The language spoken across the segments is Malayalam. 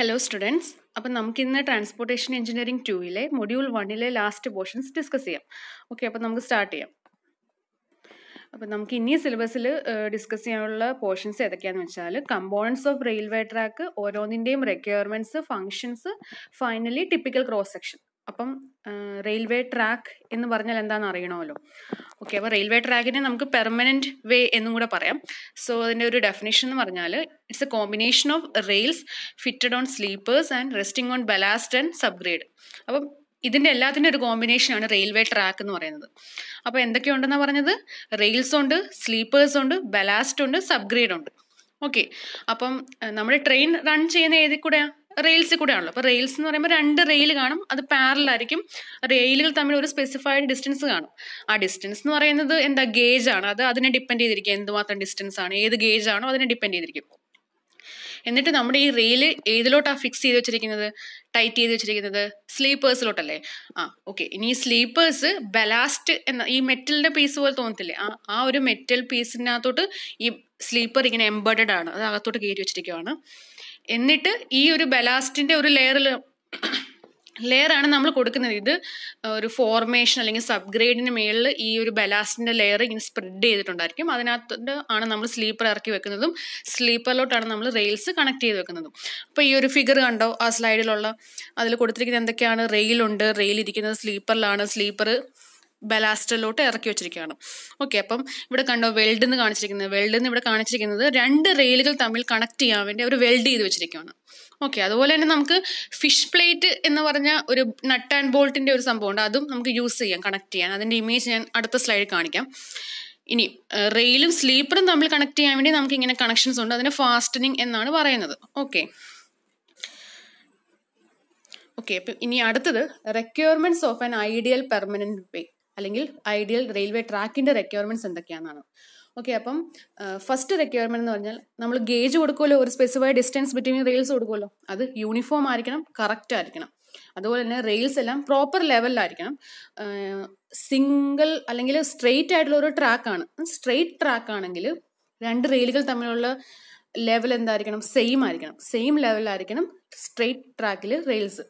ഹലോ സ്റ്റുഡൻസ് അപ്പം നമുക്കിന്ന് ട്രാൻസ്പോർട്ടേഷൻ എഞ്ചിനീയറിംഗ് ടൂയിലെ മൊഡ്യൂൾ വണ്ണിലെ ലാസ്റ്റ് പോർഷൻസ് ഡിസ്കസ് ചെയ്യാം ഓക്കെ അപ്പം നമുക്ക് സ്റ്റാർട്ട് ചെയ്യാം അപ്പം നമുക്ക് ഇനി സിലബസിൽ ഡിസ്കസ് ചെയ്യാനുള്ള പോർഷൻസ് ഏതൊക്കെയാണെന്ന് വെച്ചാൽ കമ്പോണൻസ് ഓഫ് റെയിൽവേ ട്രാക്ക് ഓരോന്നിൻ്റെയും requirements functions finally typical cross section അപ്പം റെയിൽവേ ട്രാക്ക് എന്ന് പറഞ്ഞാൽ എന്താണെന്ന് അറിയണമല്ലോ ഓക്കെ അപ്പോൾ റെയിൽവേ ട്രാക്കിനെ നമുക്ക് പെർമനൻറ്റ് വേ എന്നും കൂടെ പറയാം സോ അതിൻ്റെ ഒരു ഡെഫിനേഷൻ എന്ന് പറഞ്ഞാൽ it's a combination of rails fitted on sleepers and resting on ballast and subgrade അപ്പം ഇതിൻ്റെ എല്ലാത്തിൻ്റെ ഒരു കോമ്പിനേഷനാണ് റെയിൽവേ ട്രാക്ക് എന്ന് പറയുന്നത് അപ്പോൾ എന്തൊക്കെയുണ്ടെന്ന് പറഞ്ഞത് റെയിൽസ് ഉണ്ട് സ്ലീപ്പേഴ്സ് ഉണ്ട് ബലാസ്റ്റ് ഉണ്ട് സബ്ഗ്രേഡ് ഉണ്ട് ഓക്കെ അപ്പം നമ്മുടെ ട്രെയിൻ റൺ ചെയ്യുന്ന ഏതിൽ കൂടെയാണ് റെയിൽസിൽ ആണല്ലോ അപ്പോൾ റെയിൽസ് എന്ന് പറയുമ്പോൾ രണ്ട് റെയിൽ കാണും അത് പാരലായിരിക്കും റെയിലുകൾ തമ്മിൽ ഒരു സ്പെസിഫൈഡ് ഡിസ്റ്റൻസ് കാണും ആ ഡിസ്റ്റൻസ് എന്ന് പറയുന്നത് എന്താ ഗേജ് ആണ് അത് അതിനെ ഡിപ്പെൻഡ് ചെയ്തിരിക്കും എന്തുമാത്രം ഡിസ്റ്റൻസ് ആണ് ഏത് ഗേജ് ആണോ അതിനെ ഡിപ്പെൻഡ് ചെയ്തിരിക്കും എന്നിട്ട് നമ്മുടെ ഈ റെയിൽ ഏതിലോട്ടാണ് ഫിക്സ് ചെയ്ത് വെച്ചിരിക്കുന്നത് ടൈറ്റ് ചെയ്ത് വെച്ചിരിക്കുന്നത് സ്ലീപ്പേഴ്സിലോട്ടല്ലേ ആ ഓക്കെ ഇനി ഈ സ്ലീപ്പേഴ്സ് ബലാസ്റ്റ് എന്ന ഈ മെറ്റലിന്റെ പീസ് പോലെ തോന്നത്തില്ലേ ആ ആ ഒരു മെറ്റൽ പീസിനകത്തോട്ട് ഈ സ്ലീപ്പർ ഇങ്ങനെ എംബേഡഡ് ആണ് അത് അകത്തോട്ട് കയറ്റി വെച്ചിരിക്കുവാണ് എന്നിട്ട് ഈ ഒരു ബലാസ്റ്റിൻ്റെ ഒരു ലെയറിൽ ലെയറാണ് നമ്മൾ കൊടുക്കുന്നത് ഇത് ഒരു ഫോർമേഷൻ അല്ലെങ്കിൽ സബ് ഗ്രേഡിന് മേളിൽ ഈ ഒരു ബലാസ്റ്റിൻ്റെ ലെയർ ഇങ്ങനെ സ്പ്രെഡ് ചെയ്തിട്ടുണ്ടായിരിക്കും അതിനകത്ത് ആണ് നമ്മൾ സ്ലീപ്പർ ഇറക്കി വെക്കുന്നതും സ്ലീപ്പറിലോട്ടാണ് നമ്മൾ റെയിൽസ് കണക്ട് ചെയ്ത് വെക്കുന്നതും അപ്പോൾ ഈ ഒരു ഫിഗർ കണ്ടോ ആ സ്ലൈഡിലുള്ള അതിൽ കൊടുത്തിരിക്കുന്നത് എന്തൊക്കെയാണ് റെയിലുണ്ട് റെയിൽ ഇരിക്കുന്നത് സ്ലീപ്പറിലാണ് സ്ലീപ്പർ ബലാസ്റ്ററിലോട്ട് ഇറക്കി വെച്ചിരിക്കുകയാണ് ഓക്കെ അപ്പം ഇവിടെ കണ്ടോ വെൽഡ് എന്ന് കാണിച്ചിരിക്കുന്നത് വെൽഡ് എന്ന് ഇവിടെ കാണിച്ചിരിക്കുന്നത് രണ്ട് റെയിലുകൾ തമ്മിൽ കണക്ട് ചെയ്യാൻ വേണ്ടി അവർ വെൽഡ് ചെയ്ത് വെച്ചിരിക്കുകയാണ് ഓക്കെ അതുപോലെ തന്നെ നമുക്ക് ഫിഷ് പ്ലേറ്റ് എന്ന് പറഞ്ഞ ഒരു നട്ട് ആൻഡ് ബോൾട്ടിൻ്റെ ഒരു സംഭവമുണ്ട് അതും നമുക്ക് യൂസ് ചെയ്യാം കണക്ട് ചെയ്യാൻ അതിൻ്റെ ഇമേജ് ഞാൻ അടുത്ത സ്ലൈഡിൽ കാണിക്കാം ഇനി റെയിലും സ്ലീപ്പറും തമ്മിൽ കണക്ട് ചെയ്യാൻ വേണ്ടി നമുക്ക് ഇങ്ങനെ കണക്ഷൻസ് ഉണ്ട് അതിന് ഫാസ്റ്റനിങ് എന്നാണ് പറയുന്നത് ഓക്കെ ഓക്കെ അപ്പം ഇനി അടുത്തത് requirements of an ideal permanent way അല്ലെങ്കിൽ ഐഡിയൽ റെയിൽവേ ട്രാക്കിൻ്റെ റിക്വയർമെൻറ്റ്സ് എന്തൊക്കെയാണെന്നാണ് ഓക്കെ അപ്പം ഫസ്റ്റ് റിക്വയർമെൻറ്റ് എന്ന് പറഞ്ഞാൽ നമ്മൾ ഗേജ് കൊടുക്കുമല്ലോ ഒരു സ്പെസിഫൈഡ് ഡിസ്റ്റൻസ് ബിറ്റ്വീൻ റെയിൽസ് കൊടുക്കുമല്ലോ അത് യൂണിഫോം ആയിരിക്കണം കറക്റ്റ് ആയിരിക്കണം അതുപോലെ തന്നെ റെയിൽസ് എല്ലാം പ്രോപ്പർ ലെവലിലായിരിക്കണം സിംഗിൾ അല്ലെങ്കിൽ സ്ട്രെയിറ്റ് ആയിട്ടുള്ള ഒരു ട്രാക്കാണ് സ്ട്രെയിറ്റ് ട്രാക്ക് ആണെങ്കിൽ രണ്ട് റെയിലുകൾ തമ്മിലുള്ള ലെവൽ എന്തായിരിക്കണം സെയിം ആയിരിക്കണം സെയിം ലെവലിലായിരിക്കണം സ്ട്രെയിറ്റ് ട്രാക്കിൽ റെയിൽസ്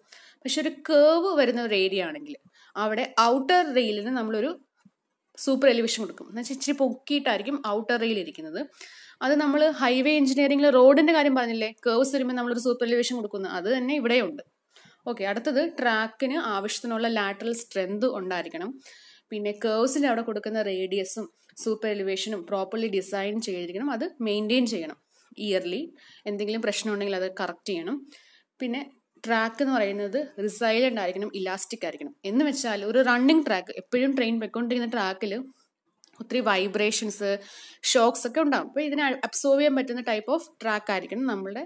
പക്ഷെ ഒരു കേവ് വരുന്ന ഒരു ഏരിയ ആണെങ്കിൽ അവിടെ ഔട്ടർ റെയിലിന് നമ്മളൊരു സൂപ്പർ എലിവേഷൻ കൊടുക്കും എന്ന് വെച്ചാൽ ഇച്ചിരി പൊക്കിയിട്ടായിരിക്കും ഔട്ടർ റെയിൽ ഇരിക്കുന്നത് അത് നമ്മൾ ഹൈവേ എഞ്ചിനീയറിംഗിൽ റോഡിൻ്റെ കാര്യം പറഞ്ഞില്ലേ കേവ്സ് വരുമ്പോൾ നമ്മളൊരു സൂപ്പർ എലിവേഷൻ കൊടുക്കുന്നത് അത് തന്നെ ഇവിടെയുണ്ട് ഓക്കെ അടുത്തത് ട്രാക്കിന് ആവശ്യത്തിനുള്ള ലാറ്ററൽ സ്ട്രെങ്ത് ഉണ്ടായിരിക്കണം പിന്നെ കേവ്സിൻ്റെ അവിടെ കൊടുക്കുന്ന റേഡിയസും സൂപ്പർ എലിവേഷനും പ്രോപ്പർലി ഡിസൈൻ ചെയ്തിരിക്കണം അത് മെയിൻറ്റെയിൻ ചെയ്യണം ഇയർലി എന്തെങ്കിലും പ്രശ്നം ഉണ്ടെങ്കിൽ അത് കറക്റ്റ് ചെയ്യണം പിന്നെ ട്രാക്ക് എന്ന് പറയുന്നത് റിസൈലൻ്റ് ആയിരിക്കണം ഇലാസ്റ്റിക് ആയിരിക്കണം എന്ന് വെച്ചാൽ ഒരു റണ്ണിങ് ട്രാക്ക് എപ്പോഴും ട്രെയിൻ പോയിക്കൊണ്ടിരിക്കുന്ന ട്രാക്കിൽ ഒത്തിരി വൈബ്രേഷൻസ് ഷോക്സ് ഒക്കെ ഉണ്ടാകും അപ്പോൾ ഇതിനെ അബ്സോർവ് ചെയ്യാൻ പറ്റുന്ന ടൈപ്പ് ഓഫ് ട്രാക്ക് ആയിരിക്കണം നമ്മളുടെ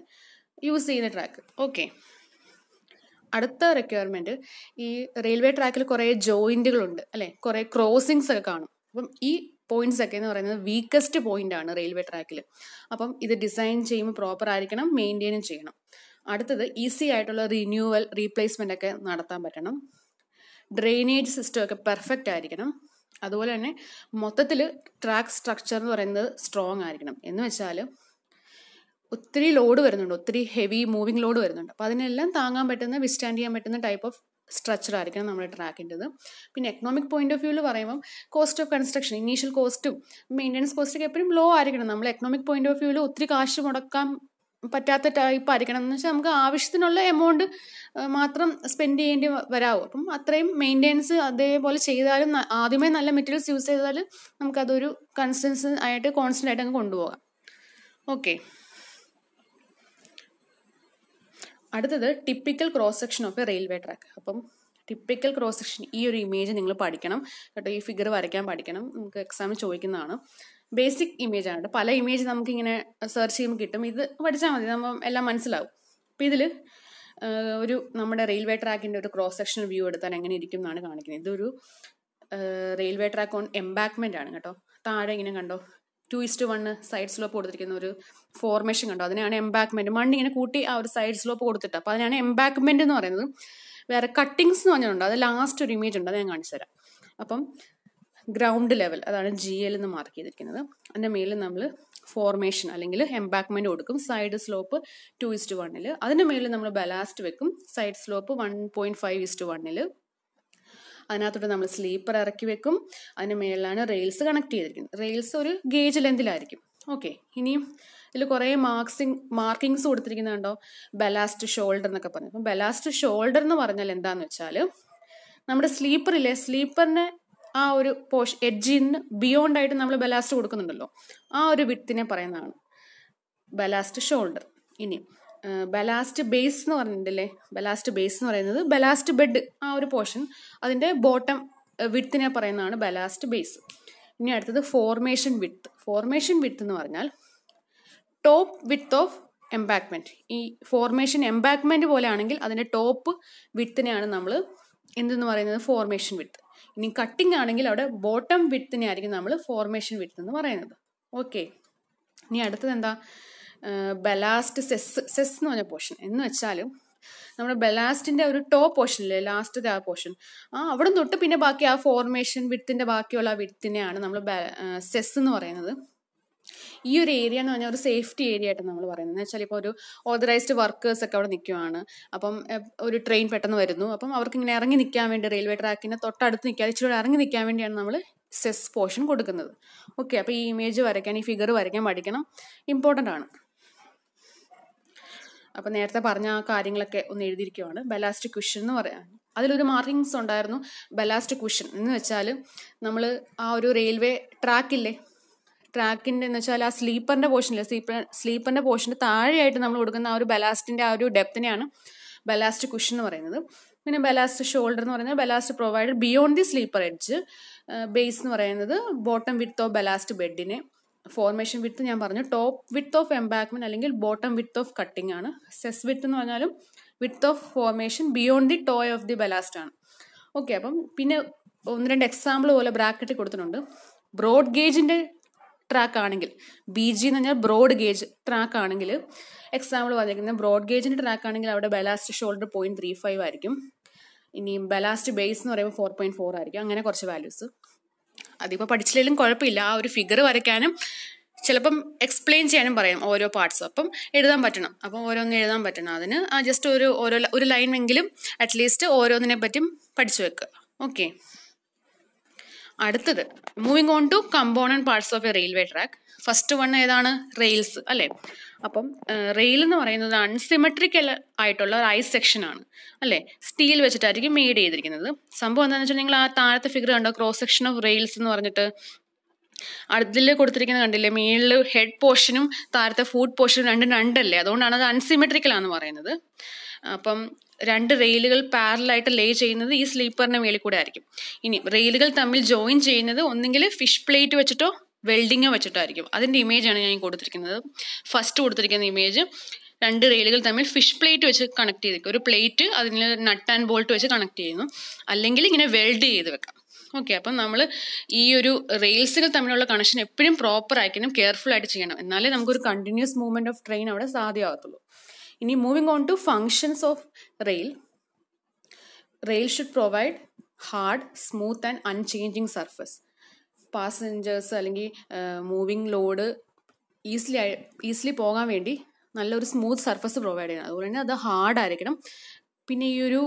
യൂസ് ചെയ്യുന്ന ട്രാക്ക് ഓക്കെ അടുത്ത റിക്വയർമെൻറ്റ് ഈ റെയിൽവേ ട്രാക്കിൽ കുറേ ജോയിൻറ്റുകളുണ്ട് അല്ലേ കുറേ ക്രോസിങ്സ് ഒക്കെ കാണും അപ്പം ഈ പോയിന്റ്സ് ഒക്കെ എന്ന് പറയുന്നത് വീക്കസ്റ്റ് പോയിന്റ് ആണ് റെയിൽവേ ട്രാക്കിൽ അപ്പം ഇത് ഡിസൈൻ ചെയ്യുമ്പോൾ പ്രോപ്പർ ആയിരിക്കണം മെയിൻറ്റെയിനും ചെയ്യണം അടുത്തത് ഈസി ആയിട്ടുള്ള റിന്യൂവൽ റീപ്ലേസ്മെൻ്റ് ഒക്കെ നടത്താൻ പറ്റണം ഡ്രെയിനേജ് സിസ്റ്റം ഒക്കെ പെർഫെക്റ്റ് ആയിരിക്കണം അതുപോലെ തന്നെ മൊത്തത്തിൽ ട്രാക്ക് സ്ട്രക്ചർ എന്ന് പറയുന്നത് സ്ട്രോങ് ആയിരിക്കണം എന്ന് വെച്ചാൽ ഒത്തിരി ലോഡ് വരുന്നുണ്ട് ഒത്തിരി ഹെവി മൂവിങ് ലോഡ് വരുന്നുണ്ട് അപ്പോൾ അതിനെല്ലാം താങ്ങാൻ പറ്റുന്ന വിസ്റ്റാൻഡ് ചെയ്യാൻ പറ്റുന്ന ടൈപ്പ് ഓഫ് സ്ട്രക്ചർ ആയിരിക്കണം നമ്മുടെ ട്രാക്കിൻ്റെത് പിന്നെ എക്കണോമിക് പോയിന്റ് ഓഫ് വ്യൂവിൽ പറയുമ്പോൾ കോസ്റ്റ് ഓഫ് കൺസ്ട്രക്ഷൻ ഇനീഷ്യൽ കോസ്റ്റും മെയിൻ്റനൻസ് കോസ്റ്റൊക്കെ എപ്പോഴും ലോ ആയിരിക്കണം നമ്മൾ എക്കണോമിക് പോയിന്റ് ഓഫ് വ്യൂവിൽ ഒത്തിരി കാശ് മുടക്കാൻ പറ്റാത്ത ടൈപ്പ് ആയിരിക്കണം എന്ന് വെച്ചാൽ നമുക്ക് ആവശ്യത്തിനുള്ള എമൗണ്ട് മാത്രം സ്പെൻഡ് ചെയ്യേണ്ടി വരാവും അപ്പം അത്രയും മെയിൻ്റെനൻസ് അതേപോലെ ചെയ്താലും ആദ്യമേ നല്ല മെറ്റീരിയൽസ് യൂസ് ചെയ്താൽ നമുക്കതൊരു കൺസിസ്റ്റൻസ് ആയിട്ട് കോൺസ്റ്റൻ്റ് ആയിട്ട് അങ്ങ് കൊണ്ടുപോകാം ഓക്കെ അടുത്തത് typical cross section of railway track അപ്പം ടിപ്പിക്കൽ ക്രോസ് സെക്ഷൻ ഈ ഒരു ഇമേജ് നിങ്ങൾ പഠിക്കണം കേട്ടോ ഈ ഫിഗർ വരയ്ക്കാൻ പഠിക്കണം നമുക്ക് എക്സാമിൽ ചോദിക്കുന്നതാണ് ബേസിക് ഇമേജ് ആണ് പല ഇമേജ് നമുക്കിങ്ങനെ സെർച്ച് ചെയ്യുമ്പോൾ കിട്ടും ഇത് പഠിച്ചാൽ മതി നമ്മൾ എല്ലാം മനസ്സിലാവും അപ്പോൾ ഇതിൽ ഒരു നമ്മുടെ റെയിൽവേ ട്രാക്കിൻ്റെ ഒരു ക്രോസ് സെക്ഷൻ വ്യൂ എടുത്താൽ എങ്ങനെ ഇരിക്കും എന്നാണ് കാണിക്കുന്നത് ഇതൊരു റെയിൽവേ ട്രാക്ക് ഓൺ എംബാക്ക്മെൻ്റ് ആണ് കേട്ടോ താഴെ ഇങ്ങനെ കണ്ടോ two is to one side slope കൊടുത്തിരിക്കുന്ന ഒരു ഫോർമേഷൻ കണ്ടോ അതിനാണ് എംബാക്ക്മെൻറ്റ് മണ്ണിങ്ങനെ കൂട്ടി ആ ഒരു സൈഡ് സ്ലോപ്പ് കൊടുത്തിട്ട് അപ്പോൾ അതിനാണ് എംബാക്ക്മെൻറ്റ് എന്ന് പറയുന്നത് വേറെ കട്ടിങ്സ് എന്ന് പറഞ്ഞിട്ടുണ്ട് അത് ലാസ്റ്റ് ഒരു ഇമേജ് ഉണ്ട് അത് ഞാൻ കാണിച്ചു തരാം അപ്പം ഗ്രൗണ്ട് ലെവൽ അതാണ് ജി എൽ എന്ന് മാർക്ക് ചെയ്തിരിക്കുന്നത് അതിൻ്റെ മേലിൽ നമ്മൾ ഫോർമേഷൻ അല്ലെങ്കിൽ എംബാക്ക്മെൻറ്റ് കൊടുക്കും സൈഡ് സ്ലോപ്പ് ടു ഇസ്റ്റ് വണ്ണിൽ അതിൻ്റെ മേലിൽ നമ്മൾ ബലാസ്റ്റ് വെക്കും side slope one point five is to വണ്ണിൽ അതിനകത്തോട്ട് നമ്മൾ സ്ലീപ്പർ ഇറക്കി വെക്കും അതിന് മേളിലാണ് റെയിൽസ് കണക്ട് ചെയ്തിരിക്കുന്നത് റെയിൽസ് ഒരു ഗേജ് ലെന്തിലായിരിക്കും ഓക്കെ ഇനിയും ഇതിൽ കുറേ മാർക്സിങ് മാർക്കിങ്സ് കൊടുത്തിരിക്കുന്നുണ്ടോ ബലാസ്റ്റ് ഷോൾഡർ എന്നൊക്കെ പറഞ്ഞു അപ്പം ബലാസ്റ്റ് ഷോൾഡർ എന്ന് പറഞ്ഞാൽ എന്താണെന്ന് വെച്ചാൽ നമ്മുടെ സ്ലീപ്പറില്ലേ സ്ലീപ്പറിനെ ആ ഒരു പോഷ് എഡ്ജിന് ബിയോണ്ട് ആയിട്ട് നമ്മൾ ബലാസ്റ്റ് കൊടുക്കുന്നുണ്ടല്ലോ ആ ഒരു വിത്തിനെ പറയുന്നതാണ് ബലാസ്റ്റ് ഷോൾഡർ ഇനി ബലാസ്റ്റ് ബേസ് എന്ന് പറഞ്ഞിട്ടില്ലേ ബലാസ്റ്റ് ബേസ് എന്ന് പറയുന്നത് ബലാസ്റ്റ് ബെഡ് ആ ഒരു പോർഷൻ അതിൻ്റെ ബോട്ടം വിത്തിനെ പറയുന്നതാണ് ബലാസ്റ്റ് ബേസ് ഇനി അടുത്തത് ഫോർമേഷൻ വിത്ത് ഫോർമേഷൻ വിത്ത് എന്ന് പറഞ്ഞാൽ ടോപ്പ് വിത്ത് ഓഫ് എംബാക്ക്മെൻറ്റ് ഈ ഫോർമേഷൻ എംബാക്ക്മെൻറ്റ് പോലെയാണെങ്കിൽ അതിൻ്റെ ടോപ്പ് വിത്തിനെയാണ് നമ്മൾ എന്തെന്ന് പറയുന്നത് ഫോർമേഷൻ വിത്ത് ഇനി കട്ടിംഗ് ആണെങ്കിൽ അവിടെ ബോട്ടം വിട്ടിനെ ആയിരിക്കും നമ്മൾ ഫോർമേഷൻ വിട്ട് എന്ന് പറയുന്നത് ഓക്കെ ഇനി അടുത്തത് എന്താ ബലാസ്റ്റ് സെസ് സെസ് എന്ന് പറഞ്ഞ പോർഷൻ എന്ന് വെച്ചാലും നമ്മുടെ ബലാസ്റ്റിന്റെ ഒരു ടോപ്പ് പോർഷനില്ലേ ലാസ്റ്റ് ആ പോർഷൻ ആ അവിടെ തൊട്ട് പിന്നെ ബാക്കി ആ ഫോർമേഷൻ വിട്ടിന്റെ ബാക്കിയുള്ള ആ വിഡ്ത്തിനെയാണ് നമ്മൾ സെസ് എന്ന് പറയുന്നത് ഈ ഒരു ഏരിയ എന്ന് പറഞ്ഞാൽ ഒരു സേഫ്റ്റി ഏരിയ ആയിട്ട് നമ്മൾ പറയുന്നത് എന്ന് വെച്ചാൽ ഇപ്പോൾ ഒരു ഓതറൈസ്ഡ് വർക്കേഴ്സ് ഒക്കെ അവിടെ നിൽക്കുവാണ് അപ്പം ഒരു ട്രെയിൻ പെട്ടെന്ന് വരുന്നു അപ്പം അവർക്ക് ഇങ്ങനെ ഇറങ്ങി നിൽക്കാൻ വേണ്ടി റെയിൽവേ ട്രാക്കിൻ്റെ തൊട്ടടുത്ത് നിൽക്കാതെ ഇച്ചിരി ഇറങ്ങി നിൽക്കാൻ വേണ്ടിയാണ് നമ്മൾ സെസ് പോർഷൻ കൊടുക്കുന്നത് ഓക്കെ അപ്പോൾ ഈ ഇമേജ് വരയ്ക്കാൻ ഈ ഫിഗർ വരയ്ക്കാൻ പഠിക്കണം ഇമ്പോർട്ടൻ്റ് ആണ് അപ്പം നേരത്തെ പറഞ്ഞ ആ കാര്യങ്ങളൊക്കെ ഒന്ന് എഴുതിയിരിക്കുവാണ് ബലാസ്റ്റ് ക്വിഷൻ എന്ന് പറയാം അതിലൊരു മാർക്കിങ്സ് ഉണ്ടായിരുന്നു ബലാസ്റ്റ് ക്വിഷൻ എന്ന് വെച്ചാൽ നമ്മൾ ആ ഒരു റെയിൽവേ ട്രാക്കില്ലേ ട്രാക്കിൻ്റെ എന്ന് വെച്ചാൽ ആ സ്ലീപ്പറിൻ്റെ പോർഷനിൽ സ്ലീപ്പർ സ്ലീപ്പറിൻ്റെ പോർഷന് താഴെയായിട്ട് നമ്മൾ കൊടുക്കുന്ന ആ ഒരു ബലാസ്റ്റിൻ്റെ ആ ഒരു ഡെപ്തിനെയാണ് ബലാസ്റ്റ് കുഷൻ എന്ന് പറയുന്നത് പിന്നെ ബലാസ്റ്റ് ഷോൾഡർ എന്ന് പറയുന്നത് ballast provide beyond the sleeper edge base എന്ന് പറയുന്നത് ബോട്ടം വിത്ത് ഓഫ് ബലാസ്റ്റ് ബെഡിനെ ഫോർമേഷൻ വിത്ത് ഞാൻ പറഞ്ഞു ടോപ്പ് വിത്ത് ഓഫ് എംബാക്ക്മെൻറ്റ് അല്ലെങ്കിൽ ബോട്ടം വിത്ത് ഓഫ് കട്ടിംഗ് ആണ് സെസ് വിത്ത് എന്ന് പറഞ്ഞാലും width of formation beyond the toe of the ballast ആണ് ഓക്കെ അപ്പം പിന്നെ ഒന്ന് രണ്ട് എക്സാമ്പിൾ പോലെ ബ്രാക്കറ്റ് കൊടുത്തിട്ടുണ്ട് ബ്രോഡ് ഗേജിൻ്റെ ട്രാക്ക് ആണെങ്കിൽ ബി ജി എന്ന് പറഞ്ഞാൽ ബ്രോഡ് ഗേജ് ട്രാക്ക് ആണെങ്കിൽ എക്സാമ്പിൾ പറഞ്ഞിരിക്കുന്നത് ബ്രോഡ് ഗേജിൻ്റെ ട്രാക്ക് ആണെങ്കിൽ അവിടെ ballast shoulder point three five ആയിരിക്കും ഇനി ബലാസ്റ്റ് ബേസ് എന്ന് പറയുമ്പോൾ ഫോർ പോയിന്റ് ഫോർ ആയിരിക്കും അങ്ങനെ കുറച്ച് വാല്യൂസ് അതിപ്പോൾ പഠിച്ചില്ലെങ്കിലും കുഴപ്പമില്ല ആ ഒരു ഫിഗർ വരയ്ക്കാനും ചിലപ്പം എക്സ്പ്ലെയിൻ ചെയ്യാനും പറയാം ഓരോ പാർട്സ് അപ്പം എഴുതാൻ പറ്റണം അപ്പം ഓരോന്ന് എഴുതാൻ പറ്റണം അതിന് ആ ജസ്റ്റ് ഒരു ഓരോ ഒരു ലൈനെങ്കിലും അറ്റ്ലീസ്റ്റ് ഓരോന്നിനെ പറ്റിയും പഠിച്ചു വെക്കുക ഓക്കെ അടുത്തത് moving on to component parts of a railway track first one ഏതാണ് റെയിൽസ് അല്ലേ അപ്പം റെയിൽ എന്ന് പറയുന്നത് അൺസിമെട്രിക്കൽ ആയിട്ടുള്ള ഒരു ഐ സെക്ഷനാണ് അല്ലേ സ്റ്റീൽ വെച്ചിട്ടായിരിക്കും മെയ്ഡ് ചെയ്തിരിക്കുന്നത് സംഭവം എന്താണെന്ന് വെച്ചാൽ നിങ്ങൾ ആ താഴത്തെ ഫിഗർ കണ്ടോ ക്രോസ് സെക്ഷൻ ഓഫ് റെയിൽസ് എന്ന് പറഞ്ഞിട്ട് അതിൽ കൊടുത്തിരിക്കുന്ന കണ്ടില്ലേ മേളിൽ ഹെഡ് പോർഷനും താഴത്തെ ഫുഡ് പോർഷനും രണ്ടും രണ്ടല്ലേ അതുകൊണ്ടാണ് അത് അൺസിമെട്രിക്കൽ ആണെന്ന് പറയുന്നത് അപ്പം രണ്ട് റെയിലുകൾ പാരലായിട്ട് ലേ ചെയ്യുന്നത് ഈ സ്ലീപ്പറിന്റെ മേളിൽ കൂടെ ആയിരിക്കും ഇനി റെയിലുകൾ തമ്മിൽ ജോയിൻ ചെയ്യുന്നത് ഒന്നുകിൽ ഫിഷ് പ്ലേറ്റ് വെച്ചിട്ടോ വെൽഡിങ്ങോ വെച്ചിട്ടായിരിക്കും ഇമേജ് ആണ് ഞാൻ കൊടുത്തിരിക്കുന്നത് ഫസ്റ്റ് കൊടുത്തിരിക്കുന്ന ഇമേജ് രണ്ട് റെയിലുകൾ തമ്മിൽ ഫിഷ് പ്ലേറ്റ് വെച്ച് കണക്ട് ചെയ്തേക്കും ഒരു പ്ലേറ്റ് അതിൽ നട്ട് ആൻഡ് ബോൾട്ട് വെച്ച് കണക്ട് ചെയ്യുന്നു അല്ലെങ്കിൽ ഇങ്ങനെ വെൽഡ് ചെയ്ത് വെക്കാം ഓക്കെ അപ്പം നമ്മൾ ഈ ഒരു റെയിൽസുകൾ തമ്മിലുള്ള കണക്ഷൻ എപ്പോഴും പ്രോപ്പർ ആയിരിക്കണം കെയർഫുൾ ആയിട്ട് ചെയ്യണം എന്നാലേ നമുക്കൊരു കണ്ടിന്യൂസ് മൂവ്മെന്റ് ഓഫ് ട്രെയിൻ അവിടെ സാധ്യമാകത്തുള്ളൂ ഇനി moving on to functions of rail rail should provide hard smooth and unchanging surface passengers അല്ലെങ്കിൽ മൂവിങ് ലോഡ് ഈസിലി ഈസിലി പോകാൻ വേണ്ടി നല്ലൊരു സ്മൂത്ത് സർഫസ് പ്രൊവൈഡ് ചെയ്യണം അതുപോലെ തന്നെ അത് ഹാർഡ് ആയിരിക്കണം പിന്നെ ഈ ഒരു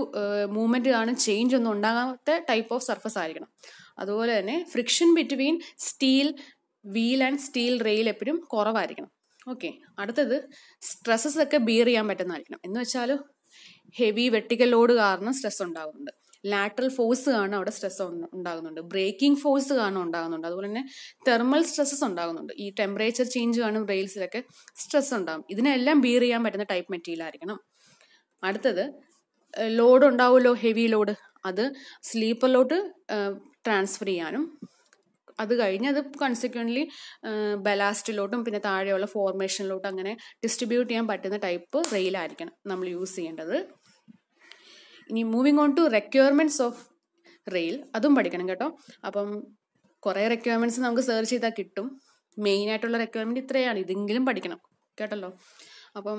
മൂവ്മെൻറ്റ് ആണ് ചേഞ്ച് ഒന്നും ഉണ്ടാകാത്ത ടൈപ്പ് ഓഫ് സർഫസ് ആയിരിക്കണം അതുപോലെ തന്നെ friction between steel wheel and steel rail എപ്പോഴും കുറവായിരിക്കണം ഓക്കെ അടുത്തത് സ്ട്രെസ്സസ് ഒക്കെ ബിയർ ചെയ്യാൻ പറ്റുന്നതായിരിക്കണം എന്ന് വെച്ചാൽ ഹെവി വെട്ടിക്കൽ ലോഡ് കാരണം സ്ട്രെസ് ഉണ്ടാകുന്നുണ്ട് ലാറ്ററൽ ഫോഴ്സ് കാരണം അവിടെ സ്ട്രെസ് ഉണ്ടാകുന്നുണ്ട് ബ്രേക്കിംഗ് ഫോഴ്സ് കാരണം ഉണ്ടാകുന്നുണ്ട് അതുപോലെ തന്നെ തെർമൽ സ്ട്രെസ്സസ് ഉണ്ടാകുന്നുണ്ട് ഈ ടെമ്പറേച്ചർ ചേഞ്ച് കാരണം റെയിൽസിലൊക്കെ സ്ട്രെസ് ഉണ്ടാകും ഇതിനെല്ലാം ബിയർ ചെയ്യാൻ പറ്റുന്ന ടൈപ്പ് മെറ്റീരിയൽ ആയിരിക്കണം അടുത്തത് ലോഡ് ഉണ്ടാവുമല്ലോ ഹെവി ലോഡ് അത് സ്ലീപ്പറിലോട്ട് ട്രാൻസ്ഫർ ചെയ്യാനും അത് കഴിഞ്ഞ് അത് കൺസിക്വൻ്റ്ലി ബലാസ്റ്റിലോട്ടും പിന്നെ താഴെയുള്ള ഫോർമേഷനിലോട്ടും അങ്ങനെ ഡിസ്ട്രിബ്യൂട്ട് ചെയ്യാൻ പറ്റുന്ന ടൈപ്പ് റെയിലായിരിക്കണം നമ്മൾ യൂസ് ചെയ്യേണ്ടത് ഇനി moving on to requirements of rail അതും പഠിക്കണം കേട്ടോ അപ്പം കുറേ റെക്വയർമെൻറ്റ്സ് നമുക്ക് സെർച്ച് ചെയ്താൽ കിട്ടും മെയിൻ ആയിട്ടുള്ള റെക്വയർമെൻറ്റ് ഇത്രയാണ് ഇതെങ്കിലും പഠിക്കണം കേട്ടല്ലോ അപ്പം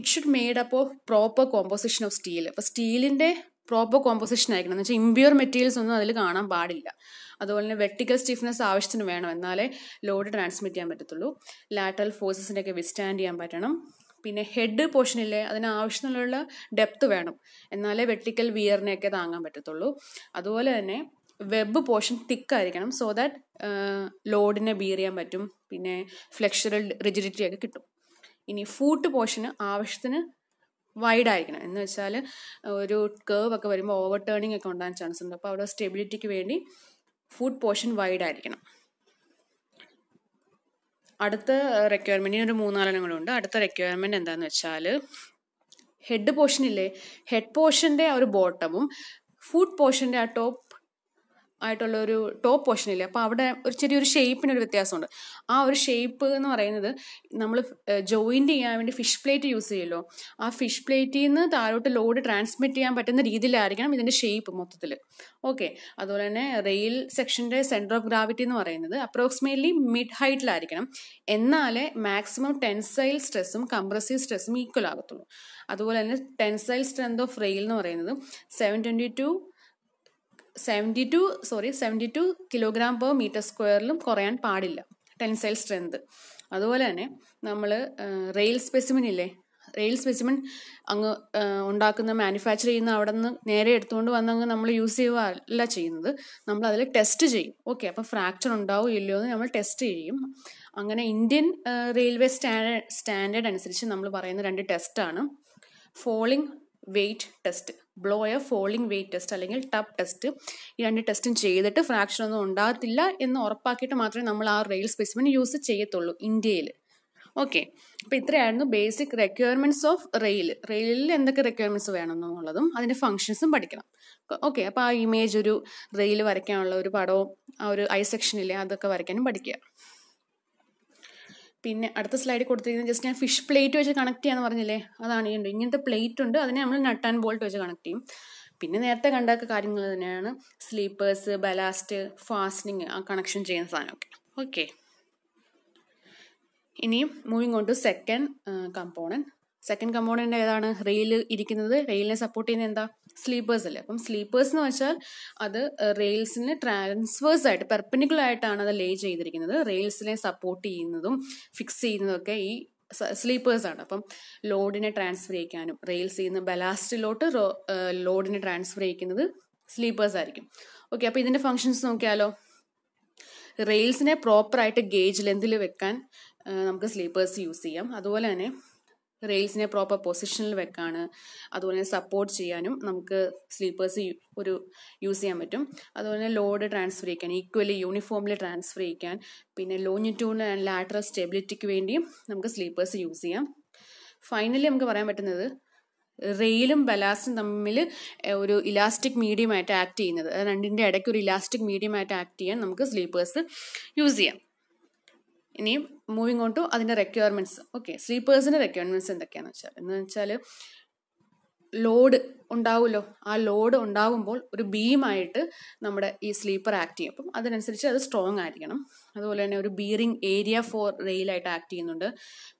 it should made up of proper composition of steel അപ്പോൾ സ്റ്റീലിൻ്റെ പ്രോപ്പർ കോമ്പോസിഷൻ ആയിരിക്കണം എന്ന് വെച്ചാൽ ഇമ്പ്യൂർ മെറ്റീരിയൽസ് ഒന്നും അതിൽ കാണാൻ പാടില്ല അതുപോലെ തന്നെ വെർട്ടിക്കൽ സ്റ്റിഫ്നെസ് ആവശ്യത്തിന് വേണം എന്നാലേ ലോഡ് ട്രാൻസ്മിറ്റ് ചെയ്യാൻ പറ്റത്തുള്ളൂ ലാറ്ററൽ ഒക്കെ വിസ്റ്റാൻഡ് ചെയ്യാൻ പറ്റണം പിന്നെ ഹെഡ് പോർഷനിലെ അതിന് ആവശ്യത്തിനുള്ള ഡെപ്ത് വേണം എന്നാലേ വെർട്ടിക്കൽ വിയറിനെയൊക്കെ താങ്ങാൻ പറ്റത്തുള്ളൂ അതുപോലെ തന്നെ വെബ് പോർഷൻ തിക്കായിരിക്കണം സോ ദാറ്റ് ലോഡിനെ ബീർ ചെയ്യാൻ പറ്റും പിന്നെ ഫ്ലെക്ഷറൽ റിജിഡിറ്റി ഒക്കെ കിട്ടും ഇനി ഫൂട്ട് പോർഷന് ആവശ്യത്തിന് വൈഡ് ആയിരിക്കണം എന്ന് വെച്ചാൽ ഒരു കേവ് ഒക്കെ വരുമ്പോൾ ഓവർ ടേണിംഗ് ഒക്കെ ഉണ്ടാകാൻ ചാൻസ് ഉണ്ട് അപ്പോൾ അവിടെ സ്റ്റെബിലിറ്റിക്ക് വേണ്ടി ഫുഡ് പോർഷൻ വൈഡ് ആയിരിക്കണം അടുത്ത റെക്വയർമെൻറ്റിന് ഒരു മൂന്നാലെണ്ണങ്ങളുണ്ട് ഉണ്ട് അടുത്ത റെക്വയർമെൻ്റ് എന്താണെന്ന് വെച്ചാൽ ഹെഡ് പോർഷൻ ഇല്ലേ ഹെഡ് പോർഷൻ്റെ ആ ഒരു ബോട്ടമും ഫുഡ് പോർഷൻ്റെ ആ ടോപ്പ് ആയിട്ടുള്ള ഒരു ടോപ്പ് പോർഷൻ ഇല്ലേ അപ്പോൾ അവിടെ ഒരു ചെറിയൊരു ഷേപ്പിനൊരു വ്യത്യാസമുണ്ട് ആ ഒരു ഷേപ്പ് എന്ന് പറയുന്നത് നമ്മൾ ജോയിൻ്റ് ചെയ്യാൻ വേണ്ടി ഫിഷ് പ്ലേറ്റ് യൂസ് ചെയ്യുമല്ലോ ആ ഫിഷ് പ്ലേറ്റിൽ നിന്ന് താഴോട്ട് ലോഡ് ട്രാൻസ്മിറ്റ് ചെയ്യാൻ പറ്റുന്ന രീതിയിലായിരിക്കണം ഇതിൻ്റെ ഷേപ്പ് മൊത്തത്തിൽ ഓക്കെ അതുപോലെ തന്നെ റെയിൽ സെക്ഷൻ്റെ സെൻറ്റർ ഓഫ് ഗ്രാവിറ്റി എന്ന് പറയുന്നത് അപ്രോക്സിമേറ്റ്ലി മിഡ് ഹൈറ്റിലായിരിക്കണം എന്നാലേ മാക്സിമം ടെൻസൈൽ സ്ട്രെസ്സും കംപ്രസീവ് സ്ട്രെസ്സും ഈക്വൽ ആകത്തുള്ളൂ അതുപോലെ തന്നെ ടെൻസൈൽ സ്ട്രെങ്ത് ഓഫ് റെയിൽ എന്ന് പറയുന്നത് seven twenty two seventy two sorry seventy two kilogram per metre സ്ക്വയറിലും കുറയാൻ പാടില്ല ടെൻസൈൽ സ്ട്രെങ്ത് അതുപോലെ തന്നെ നമ്മൾ റെയിൽ സ്പെസിമിൻ ഇല്ലേ റെയിൽ സ്പെസിമിൻ അങ്ങ് ഉണ്ടാക്കുന്ന മാനുഫാക്ചർ ചെയ്യുന്ന അവിടെ നിന്ന് നേരെ എടുത്തുകൊണ്ട് വന്ന് അങ്ങ് നമ്മൾ യൂസ് ചെയ്യുകയല്ല ചെയ്യുന്നത് നമ്മൾ അതിൽ ടെസ്റ്റ് ചെയ്യും ഓക്കെ അപ്പം ഫ്രാക്ചർ ഉണ്ടാവും ഇല്ലയോ എന്ന് നമ്മൾ ടെസ്റ്റ് ചെയ്യും അങ്ങനെ ഇന്ത്യൻ റെയിൽവേ സ്റ്റാൻഡേർഡ് സ്റ്റാൻഡേർഡ് അനുസരിച്ച് നമ്മൾ പറയുന്ന രണ്ട് ടെസ്റ്റാണ് ഫോളിംഗ് വെയ്റ്റ് ടെസ്റ്റ് ബ്ലോയർ ഫോളിംഗ് വെയിറ്റ് ടെസ്റ്റ് അല്ലെങ്കിൽ ടബ് ടെസ്റ്റ് ഈ രണ്ട് ടെസ്റ്റും ചെയ്തിട്ട് ഫ്രാക്ഷൻ ഒന്നും ഉണ്ടാകത്തില്ല എന്ന് ഉറപ്പാക്കിയിട്ട് മാത്രമേ നമ്മൾ ആ റെയിൽ സ്പെസിമെൻ യൂസ് ചെയ്യത്തുള്ളൂ ഇന്ത്യയിൽ ഓക്കെ അപ്പം ഇത്രയായിരുന്നു ബേസിക് റെക്വയർമെൻറ്റ്സ് ഓഫ് റെയിൽ റെയിലിൽ എന്തൊക്കെ റെക്വയർമെൻറ്റ്സ് വേണം എന്നുള്ളതും അതിൻ്റെ ഫങ്ഷൻസും പഠിക്കണം ഓക്കെ അപ്പം ആ ഇമേജ് ഒരു റെയിൽ വരയ്ക്കാനുള്ള ഒരു പടവും ആ ഒരു ഐ സെക്ഷനിലെ അതൊക്കെ വരയ്ക്കാനും പഠിക്കുക പിന്നെ അടുത്ത സ്ലൈഡിൽ കൊടുത്തിരിക്കുന്നത് ജസ്റ്റ് ഞാൻ ഫിഷ് പ്ലേറ്റ് വെച്ച് കണക്ട് ചെയ്യാന്ന് പറഞ്ഞില്ലേ അതാണ് ഉണ്ട് ഇങ്ങനത്തെ പ്ലേറ്റ് ഉണ്ട് അതിനെ നമ്മൾ നട്ട് ആൻഡ് ബോൾട്ട് വെച്ച് കണക്ട് ചെയ്യും പിന്നെ നേരത്തെ കണ്ടാക്ക കാര്യങ്ങൾ തന്നെയാണ് സ്ലീപ്പേഴ്സ് ബലാസ്റ്റ് ഫാസ്റ്റനിങ് ആ കണക്ഷൻ ചെയ്യുന്ന സാധനമൊക്കെ ഓക്കെ ഇനിയും moving on to second component second component ഏതാണ് റെയിൽ ഇരിക്കുന്നത് റെയിലിനെ സപ്പോർട്ട് ചെയ്യുന്നത് എന്താ സ്ലീപ്പേഴ്സ് അല്ലേ അപ്പം സ്ലീപ്പേഴ്സ് എന്ന് വെച്ചാൽ അത് റെയിൽസിന് ട്രാൻസ്ഫേഴ്സ് ആയിട്ട് പെർപ്പനിക്കുലർ ആയിട്ടാണ് അത് ലേ ചെയ്തിരിക്കുന്നത് റെയിൽസിനെ സപ്പോർട്ട് ചെയ്യുന്നതും ഫിക്സ് ചെയ്യുന്നതും ഒക്കെ ഈ സ്ലീപ്പേഴ്സാണ് അപ്പം ലോഡിനെ ട്രാൻസ്ഫർ ചെയ്യിക്കാനും റെയിൽസ് ചെയ്യുന്ന ബലാസ്റ്റിലോട്ട് ലോഡിനെ ട്രാൻസ്ഫർ ചെയ്യിക്കുന്നത് സ്ലീപ്പേഴ്സ് ആയിരിക്കും ഓക്കെ അപ്പം ഇതിൻ്റെ ഫങ്ഷൻസ് നോക്കിയാലോ റെയിൽസിനെ പ്രോപ്പറായിട്ട് ഗേജ് ലെന്തിൽ വെക്കാൻ നമുക്ക് സ്ലീപ്പേഴ്സ് യൂസ് ചെയ്യാം അതുപോലെ തന്നെ റെയിൽസിനെ പ്രോപ്പർ പൊസിഷനിൽ വെക്കാണ് അതുപോലെ തന്നെ സപ്പോർട്ട് ചെയ്യാനും നമുക്ക് സ്ലീപ്പേഴ്സ് ഒരു യൂസ് ചെയ്യാൻ പറ്റും അതുപോലെ തന്നെ ലോഡ് ട്രാൻസ്ഫർ ചെയ്യാൻ ഈക്വലി യൂണിഫോമിൽ ട്രാൻസ്ഫർ ചെയ്യാൻ പിന്നെ ലോഞ്ഞിറ്റ്യൂഡ് ആൻഡ് ലാറ്ററൽ സ്റ്റെബിലിറ്റിക്ക് വേണ്ടിയും നമുക്ക് സ്ലീപ്പേഴ്സ് യൂസ് ചെയ്യാം ഫൈനലി നമുക്ക് പറയാൻ പറ്റുന്നത് റെയിലും ബലാസ്റ്റും തമ്മിൽ ഒരു ഇലാസ്റ്റിക് മീഡിയമായിട്ട് ആക്ട് ചെയ്യുന്നത് രണ്ടിൻ്റെ ഇടയ്ക്ക് ഒരു ഇലാസ്റ്റിക് മീഡിയമായിട്ട് ആക്ട് ചെയ്യാൻ നമുക്ക് സ്ലീപ്പേഴ്സ് യൂസ് ചെയ്യാം ഇനിയും മൂവിങ് ഓൺ ടു അതിൻ്റെ റെക്വയർമെൻറ്റ്സ് ഓക്കെ സ്ലീപ്പേഴ്സിൻ്റെ റെക്വയർമെൻറ്റ്സ് എന്തൊക്കെയാണെന്ന് വെച്ചാൽ എന്ന് വെച്ചാൽ ലോഡ് ഉണ്ടാവുമല്ലോ ആ ലോഡ് ഉണ്ടാകുമ്പോൾ ഒരു ബീമായിട്ട് നമ്മുടെ ഈ സ്ലീപ്പർ ആക്ട് ചെയ്യും അപ്പം അതിനനുസരിച്ച് അത് സ്ട്രോങ് ആയിരിക്കണം അതുപോലെ തന്നെ ഒരു ബീറിംഗ് ഏരിയ ഫോർ റെയിലായിട്ട് ആക്ട് ചെയ്യുന്നുണ്ട്